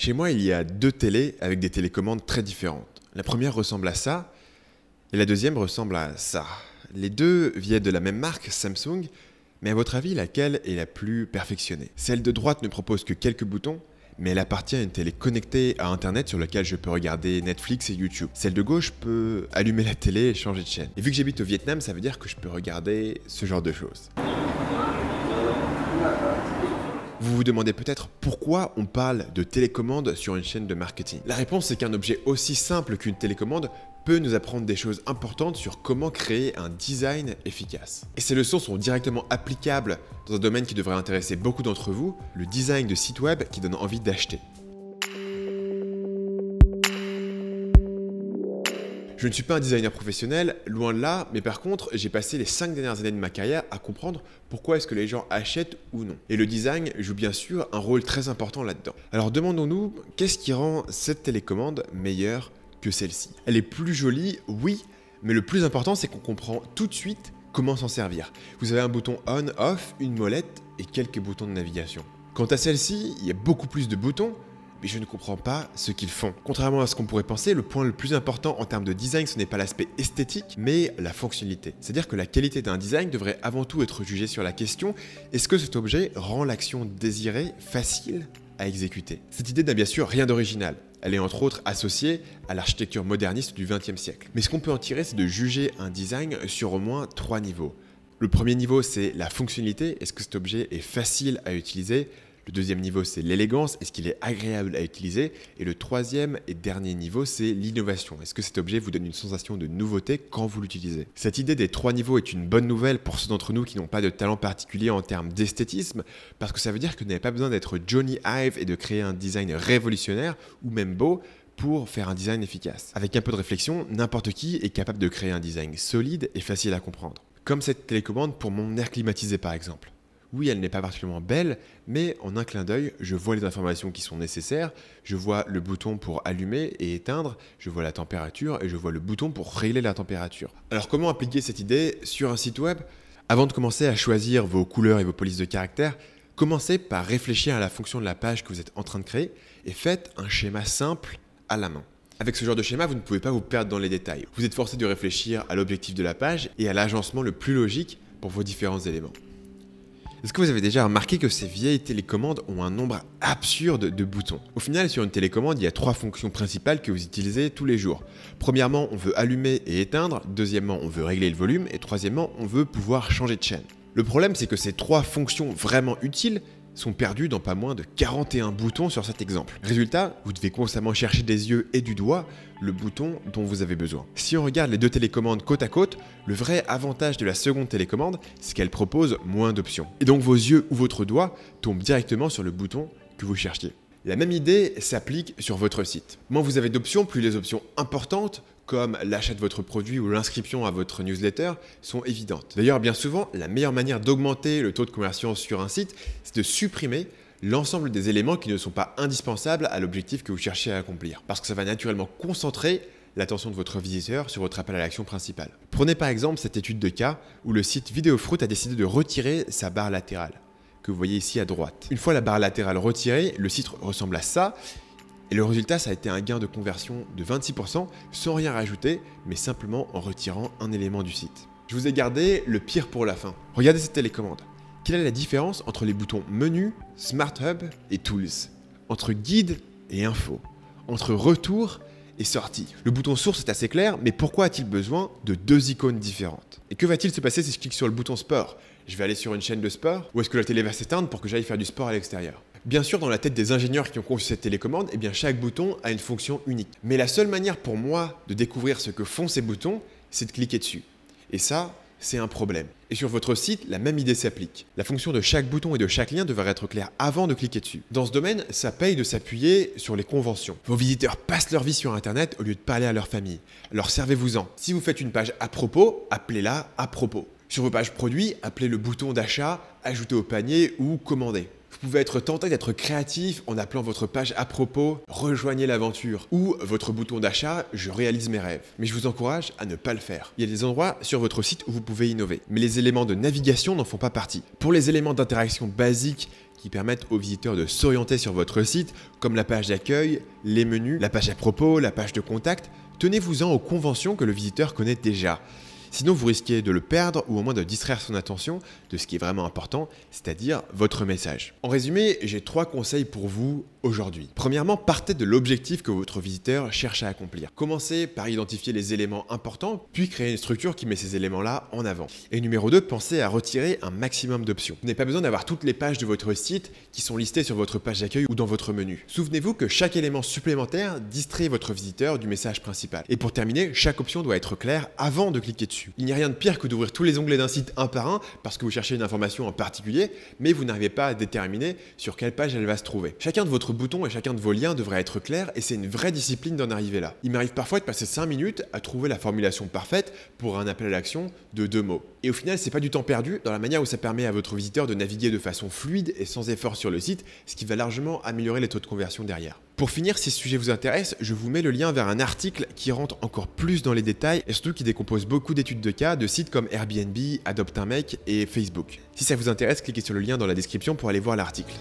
Chez moi, il y a deux télés avec des télécommandes très différentes. La première ressemble à ça et la deuxième ressemble à ça. Les deux viennent de la même marque, Samsung, mais à votre avis, laquelle est la plus perfectionnée Celle de droite ne propose que quelques boutons, mais elle appartient à une télé connectée à Internet sur laquelle je peux regarder Netflix et YouTube. Celle de gauche peut allumer la télé et changer de chaîne. Et vu que j'habite au Vietnam, ça veut dire que je peux regarder ce genre de choses. Vous vous demandez peut-être pourquoi on parle de télécommande sur une chaîne de marketing. La réponse est qu'un objet aussi simple qu'une télécommande peut nous apprendre des choses importantes sur comment créer un design efficace. Et ces leçons sont directement applicables dans un domaine qui devrait intéresser beaucoup d'entre vous, le design de site web qui donne envie d'acheter. Je ne suis pas un designer professionnel, loin de là, mais par contre, j'ai passé les 5 dernières années de ma carrière à comprendre pourquoi est-ce que les gens achètent ou non. Et le design joue bien sûr un rôle très important là-dedans. Alors demandons-nous, qu'est-ce qui rend cette télécommande meilleure que celle-ci Elle est plus jolie, oui, mais le plus important c'est qu'on comprend tout de suite comment s'en servir. Vous avez un bouton on, off, une molette et quelques boutons de navigation. Quant à celle-ci, il y a beaucoup plus de boutons, mais je ne comprends pas ce qu'ils font. Contrairement à ce qu'on pourrait penser, le point le plus important en termes de design, ce n'est pas l'aspect esthétique, mais la fonctionnalité. C'est-à-dire que la qualité d'un design devrait avant tout être jugée sur la question est-ce que cet objet rend l'action désirée facile à exécuter Cette idée n'a bien sûr rien d'original. Elle est entre autres associée à l'architecture moderniste du XXe siècle. Mais ce qu'on peut en tirer, c'est de juger un design sur au moins trois niveaux. Le premier niveau, c'est la fonctionnalité. Est-ce que cet objet est facile à utiliser le deuxième niveau, c'est l'élégance. Est-ce qu'il est agréable à utiliser Et le troisième et dernier niveau, c'est l'innovation. Est-ce que cet objet vous donne une sensation de nouveauté quand vous l'utilisez Cette idée des trois niveaux est une bonne nouvelle pour ceux d'entre nous qui n'ont pas de talent particulier en termes d'esthétisme, parce que ça veut dire que vous n'avez pas besoin d'être Johnny Hive et de créer un design révolutionnaire ou même beau pour faire un design efficace. Avec un peu de réflexion, n'importe qui est capable de créer un design solide et facile à comprendre. Comme cette télécommande pour mon air climatisé par exemple. Oui, elle n'est pas particulièrement belle, mais en un clin d'œil, je vois les informations qui sont nécessaires, je vois le bouton pour allumer et éteindre, je vois la température et je vois le bouton pour régler la température. Alors comment appliquer cette idée sur un site web Avant de commencer à choisir vos couleurs et vos polices de caractère, commencez par réfléchir à la fonction de la page que vous êtes en train de créer et faites un schéma simple à la main. Avec ce genre de schéma, vous ne pouvez pas vous perdre dans les détails. Vous êtes forcé de réfléchir à l'objectif de la page et à l'agencement le plus logique pour vos différents éléments. Est-ce que vous avez déjà remarqué que ces vieilles télécommandes ont un nombre absurde de boutons Au final, sur une télécommande, il y a trois fonctions principales que vous utilisez tous les jours. Premièrement, on veut allumer et éteindre, deuxièmement, on veut régler le volume, et troisièmement, on veut pouvoir changer de chaîne. Le problème, c'est que ces trois fonctions vraiment utiles, sont perdus dans pas moins de 41 boutons sur cet exemple. Résultat, vous devez constamment chercher des yeux et du doigt le bouton dont vous avez besoin. Si on regarde les deux télécommandes côte à côte, le vrai avantage de la seconde télécommande, c'est qu'elle propose moins d'options. Et donc vos yeux ou votre doigt tombent directement sur le bouton que vous cherchiez. La même idée s'applique sur votre site. Moins vous avez d'options, plus les options importantes, comme l'achat de votre produit ou l'inscription à votre newsletter, sont évidentes. D'ailleurs, bien souvent, la meilleure manière d'augmenter le taux de conversion sur un site, c'est de supprimer l'ensemble des éléments qui ne sont pas indispensables à l'objectif que vous cherchez à accomplir. Parce que ça va naturellement concentrer l'attention de votre visiteur sur votre appel à l'action principale. Prenez par exemple cette étude de cas où le site Vidéofruit a décidé de retirer sa barre latérale que vous voyez ici à droite. Une fois la barre latérale retirée, le site ressemble à ça. Et le résultat, ça a été un gain de conversion de 26% sans rien rajouter, mais simplement en retirant un élément du site. Je vous ai gardé le pire pour la fin. Regardez cette télécommande. Quelle est la différence entre les boutons Menu, Smart Hub et Tools Entre Guide et Info Entre Retour et Sortie Le bouton Source est assez clair, mais pourquoi a-t-il besoin de deux icônes différentes Et que va-t-il se passer si je clique sur le bouton Sport je vais aller sur une chaîne de sport Ou est-ce que la télé va s'éteindre pour que j'aille faire du sport à l'extérieur Bien sûr, dans la tête des ingénieurs qui ont conçu cette télécommande, eh bien, chaque bouton a une fonction unique. Mais la seule manière pour moi de découvrir ce que font ces boutons, c'est de cliquer dessus. Et ça, c'est un problème. Et sur votre site, la même idée s'applique. La fonction de chaque bouton et de chaque lien devrait être claire avant de cliquer dessus. Dans ce domaine, ça paye de s'appuyer sur les conventions. Vos visiteurs passent leur vie sur Internet au lieu de parler à leur famille. Alors servez-vous-en. Si vous faites une page à propos, appelez-la à propos. Sur vos pages produits, appelez le bouton d'achat, Ajouter au panier ou commandez. Vous pouvez être tenté d'être créatif en appelant votre page à propos Rejoignez l'aventure ou votre bouton d'achat Je réalise mes rêves. Mais je vous encourage à ne pas le faire. Il y a des endroits sur votre site où vous pouvez innover, mais les éléments de navigation n'en font pas partie. Pour les éléments d'interaction basiques qui permettent aux visiteurs de s'orienter sur votre site, comme la page d'accueil, les menus, la page à propos, la page de contact, tenez-vous-en aux conventions que le visiteur connaît déjà. Sinon, vous risquez de le perdre ou au moins de distraire son attention de ce qui est vraiment important, c'est-à-dire votre message. En résumé, j'ai trois conseils pour vous aujourd'hui. Premièrement, partez de l'objectif que votre visiteur cherche à accomplir. Commencez par identifier les éléments importants, puis créer une structure qui met ces éléments-là en avant. Et numéro 2, pensez à retirer un maximum d'options. Vous n'avez pas besoin d'avoir toutes les pages de votre site qui sont listées sur votre page d'accueil ou dans votre menu. Souvenez-vous que chaque élément supplémentaire distrait votre visiteur du message principal. Et pour terminer, chaque option doit être claire avant de cliquer dessus il n'y a rien de pire que d'ouvrir tous les onglets d'un site un par un parce que vous cherchez une information en particulier, mais vous n'arrivez pas à déterminer sur quelle page elle va se trouver. Chacun de votre bouton et chacun de vos liens devrait être clair et c'est une vraie discipline d'en arriver là. Il m'arrive parfois de passer 5 minutes à trouver la formulation parfaite pour un appel à l'action de deux mots. Et au final, ce n'est pas du temps perdu dans la manière où ça permet à votre visiteur de naviguer de façon fluide et sans effort sur le site, ce qui va largement améliorer les taux de conversion derrière. Pour finir, si ce sujet vous intéresse, je vous mets le lien vers un article qui rentre encore plus dans les détails et surtout qui décompose beaucoup d'études de cas de sites comme Airbnb, Adopt un mec et Facebook. Si ça vous intéresse, cliquez sur le lien dans la description pour aller voir l'article.